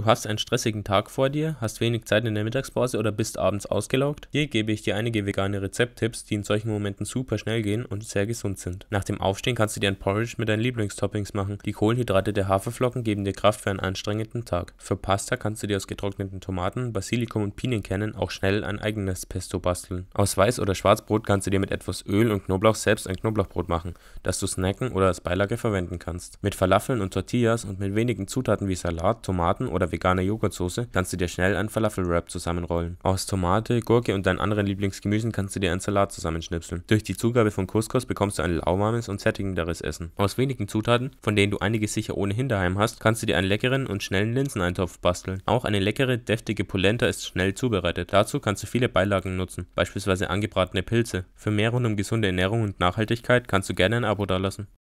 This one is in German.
Du hast einen stressigen Tag vor dir, hast wenig Zeit in der Mittagspause oder bist abends ausgelaugt? Hier gebe ich dir einige vegane Rezepttipps, die in solchen Momenten super schnell gehen und sehr gesund sind. Nach dem Aufstehen kannst du dir ein Porridge mit deinen Lieblingstoppings machen. Die Kohlenhydrate der Haferflocken geben dir Kraft für einen anstrengenden Tag. Für Pasta kannst du dir aus getrockneten Tomaten, Basilikum und Pinienkernen auch schnell ein eigenes Pesto basteln. Aus Weiß- oder Schwarzbrot kannst du dir mit etwas Öl und Knoblauch selbst ein Knoblauchbrot machen, das du snacken oder als Beilage verwenden kannst. Mit Falafeln und Tortillas und mit wenigen Zutaten wie Salat, Tomaten oder veganer Joghurtsoße kannst du dir schnell einen Falafel Wrap zusammenrollen. Aus Tomate, Gurke und deinen anderen Lieblingsgemüsen kannst du dir einen Salat zusammenschnipseln. Durch die Zugabe von Couscous bekommst du ein lauwarmes und sättigenderes Essen. Aus wenigen Zutaten, von denen du einige sicher ohnehin daheim hast, kannst du dir einen leckeren und schnellen Linseneintopf basteln. Auch eine leckere, deftige Polenta ist schnell zubereitet. Dazu kannst du viele Beilagen nutzen, beispielsweise angebratene Pilze. Für mehr rund um gesunde Ernährung und Nachhaltigkeit kannst du gerne ein Abo dalassen.